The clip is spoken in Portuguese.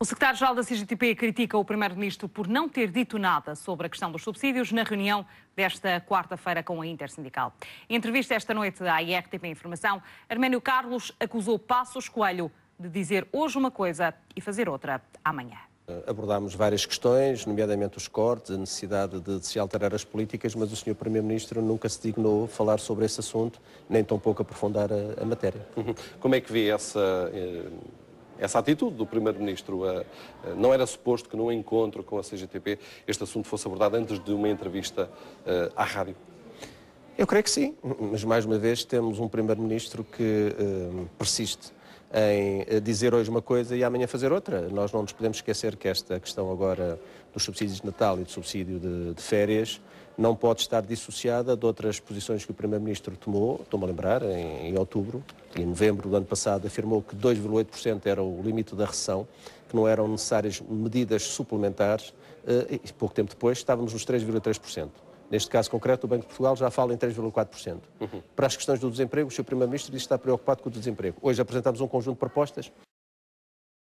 O secretário-geral da CGTP critica o primeiro-ministro por não ter dito nada sobre a questão dos subsídios na reunião desta quarta-feira com a Intersindical. Em entrevista esta noite à IRTP Informação, Arménio Carlos acusou Passos Coelho de dizer hoje uma coisa e fazer outra amanhã. Eh, abordámos várias questões, nomeadamente os cortes, a necessidade de, se alterar as políticas, mas o senhor Primeiro-Ministro nunca se dignou falar sobre esse assunto, nem tampouco aprofundar a, a matéria. Uhum. Como é que vê essa eh essa atitude do Primeiro-Ministro. Não era suposto que num encontro com a CGTP este assunto fosse abordado antes de uma entrevista eh, à rádio? Eu creio que sim, mas mais uma vez temos um Primeiro-Ministro que eh, persiste em eh, dizer hoje uma coisa e amanhã fazer outra. Nós não nos podemos esquecer que esta questão agora dos subsídios de Natal e do subsídio de, de férias não pode estar dissociada de outras posições que o Primeiro-Ministro tomou, estou-me a lembrar, em, em outubro e em novembro do ano passado, afirmou que 2,8% era o limite da recessão, que não eram necessárias medidas suplementares eh, e pouco tempo depois estávamos nos 3,3%. Neste caso concreto, o Banco de Portugal já fala em 3,4%. Uhum. Para as questões do desemprego, o Sr. Primeiro-Ministro disse que está preocupado com o desemprego. Hoje apresentamos um conjunto de propostas